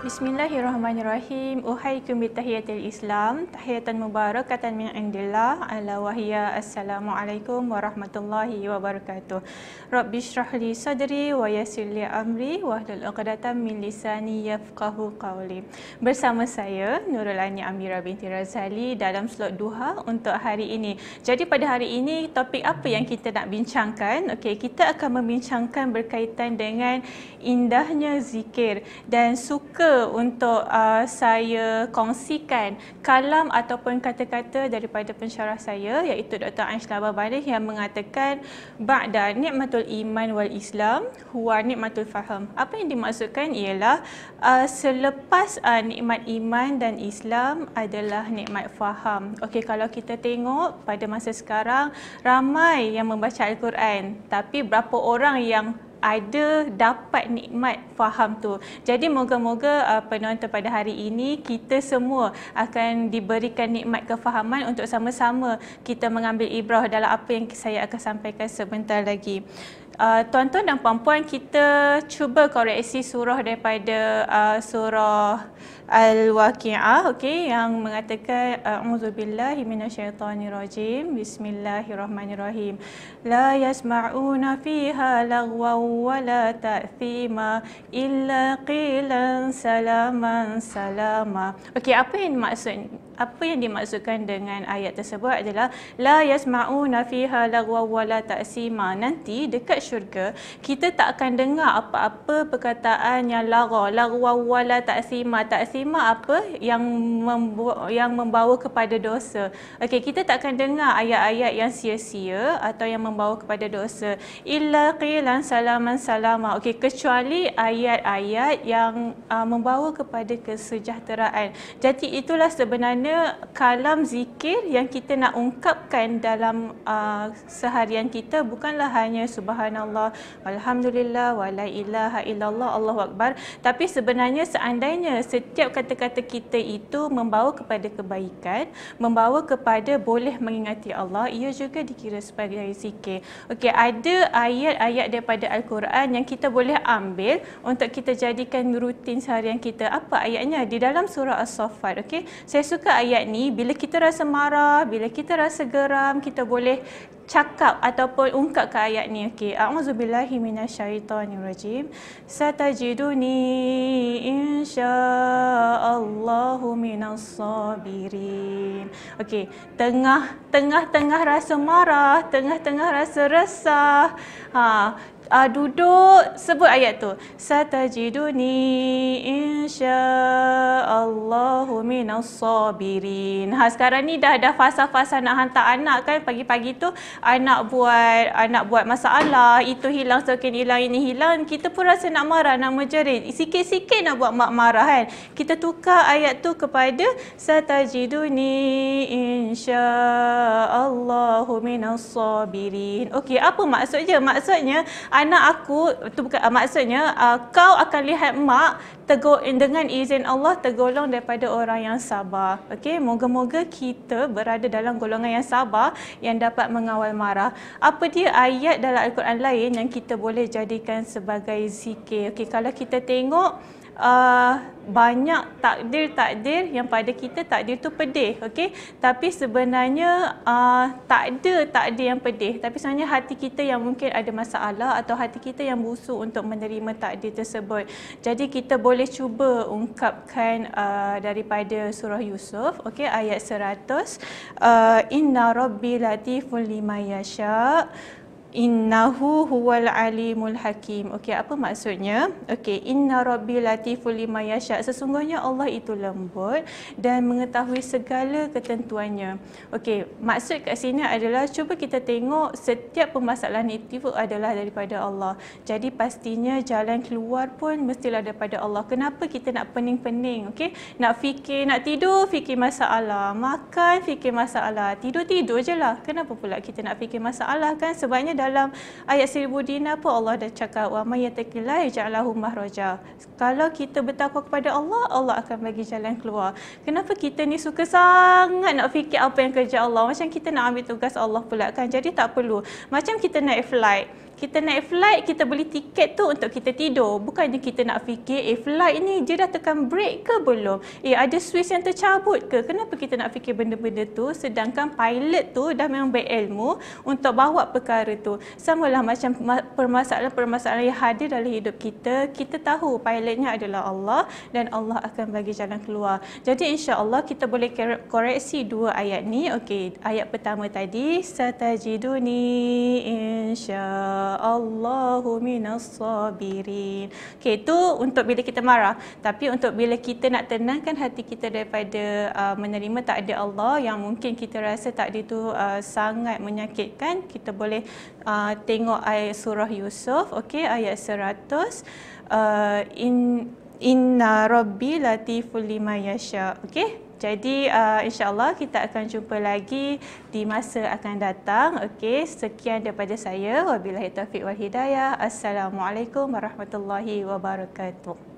Bismillahirrahmanirrahim. Uhaikum bitahiyatil Islam. Tahiyatan mubarakatan min indillah. Ala wahiyya assalamualaikum warahmatullahi wabarakatuh. Rabbi syrah li sadri wa yasir amri wa hlul uqadatan min lisani yafqahu qawli. Bersama saya Nurul Ani Amira binti Razali dalam slot duha untuk hari ini. Jadi pada hari ini topik apa yang kita nak bincangkan? Okay, kita akan membincangkan berkaitan dengan indahnya zikir dan suka untuk uh, saya kongsikan kalam ataupun kata-kata daripada pensyarah saya iaitu Dr. Ansh Labah yang mengatakan Ba'da ni'matul iman wal islam huwa ni'matul faham. Apa yang dimaksudkan ialah uh, selepas uh, nikmat iman dan islam adalah nikmat faham. Okey kalau kita tengok pada masa sekarang ramai yang membaca Al-Quran tapi berapa orang yang ada dapat nikmat faham tu. Jadi moga-moga uh, penonton pada hari ini kita semua akan diberikan nikmat kefahaman untuk sama-sama kita mengambil ibrah dalam apa yang saya akan sampaikan sebentar lagi. Uh, tuan-tuan dan puan-puan kita cuba koreksi surah daripada uh, surah Al-Waqi'ah okay? yang mengatakan uh, auzubillahi minasyaitonirrajim bismillahirrahmanirrahim la yasma'una fiha lagwa ولا تأثيما إلا قيلا سلاما سلاما أوكي okay, apa yang maksud apa yang dimaksudkan dengan ayat tersebut adalah la yasmauna fiha lagwa wala ta'sima nanti dekat syurga kita tak akan dengar apa-apa perkataan yang lagwa lagwa wala ta'sima ta'sima apa yang yang membawa kepada dosa okey kita tak akan dengar ayat-ayat yang sia-sia atau yang membawa kepada dosa illa qilan salaman salama okey kecuali ayat-ayat yang uh, membawa kepada kesejahteraan jadi itulah sebenarnya mana kalam zikir yang kita nak ungkapkan dalam uh, seharian kita bukanlah hanya subhanallah alhamdulillah wala ilaha illallah allahu akbar tapi sebenarnya seandainya setiap kata-kata kita itu membawa kepada kebaikan membawa kepada boleh mengingati Allah ia juga dikira sebagai zikir okey ada ayat-ayat daripada al-Quran yang kita boleh ambil untuk kita jadikan rutin seharian kita apa ayatnya di dalam surah as-saffat okey saya suka ayat ni bila kita rasa marah, bila kita rasa geram, kita boleh cakap ataupun ungkap ke ayat ni okey a'udzubillahi minasyaitonirrajim satajiduni insyaallah sabirin. okey tengah tengah tengah rasa marah tengah tengah rasa resah ha uh, duduk sebut ayat tu satajiduni insyaallah minas sabirin ha sekarang ni dah ada fasa-fasa nak hantar anak kan pagi-pagi tu anak buat anak buat masalah itu hilang sekian hilang ini hilang kita pun rasa nak marah nak menjerit sikit-sikit nak buat mak marah kan kita tukar ayat tu kepada satajiduni insyaallah minas sabirin okey apa maksudnya maksudnya anak aku tu bukan uh, maksudnya uh, kau akan lihat mak tegur dengan izin Allah tergolong daripada orang yang sabar. Okey, moga-moga kita berada dalam golongan yang sabar yang dapat mengawal marah. Apa dia ayat dalam al-Quran lain yang kita boleh jadikan sebagai zikir? Okey, kalau kita tengok uh, banyak takdir-takdir yang pada kita takdir tu pedih okey tapi sebenarnya uh, tak ada takdir yang pedih tapi sebenarnya hati kita yang mungkin ada masalah atau hati kita yang busuk untuk menerima takdir tersebut jadi kita boleh cuba ungkapkan uh, daripada surah Yusuf okey ayat 100 uh, inna rabbil latiful limayasha innahu huwal alimul hakim. Okey, apa maksudnya? Okey, inna rabbi latiful lima yasha. Sesungguhnya Allah itu lembut dan mengetahui segala ketentuannya. Okey, maksud kat sini adalah cuba kita tengok setiap permasalahan itu adalah daripada Allah. Jadi pastinya jalan keluar pun mestilah daripada Allah. Kenapa kita nak pening-pening? Okey, nak fikir, nak tidur, fikir masalah. Makan, fikir masalah. Tidur-tidur je lah. Kenapa pula kita nak fikir masalah kan? Sebabnya dalam ayat Sri Budina pun Allah dah cakap wa may yatakillahi ja'alahu mahraja. Kalau kita bertakwa kepada Allah, Allah akan bagi jalan keluar. Kenapa kita ni suka sangat nak fikir apa yang kerja Allah? Macam kita nak ambil tugas Allah pula kan. Jadi tak perlu. Macam kita naik flight. Kita naik flight, kita beli tiket tu untuk kita tidur. Bukannya kita nak fikir, eh flight ni dia dah tekan brake ke belum? Eh ada Swiss yang tercabut ke? Kenapa kita nak fikir benda-benda tu? Sedangkan pilot tu dah memang berilmu untuk bawa perkara tu tu lah macam permasalahan-permasalahan yang hadir dalam hidup kita kita tahu pilotnya adalah Allah dan Allah akan bagi jalan keluar jadi insya-Allah kita boleh koreksi dua ayat ni okey ayat pertama tadi satajiduni insya-Allah minas sabirin okey tu untuk bila kita marah tapi untuk bila kita nak tenangkan hati kita daripada uh, menerima tak ada Allah yang mungkin kita rasa tak dia tu uh, sangat menyakitkan kita boleh uh, tengok ayat surah Yusuf okey ayat 100 uh, ah, in inna rabbi latiful lima yasha okey jadi uh, insyaallah kita akan jumpa lagi di masa akan datang okey sekian daripada saya wabillahi taufik wal assalamualaikum warahmatullahi wabarakatuh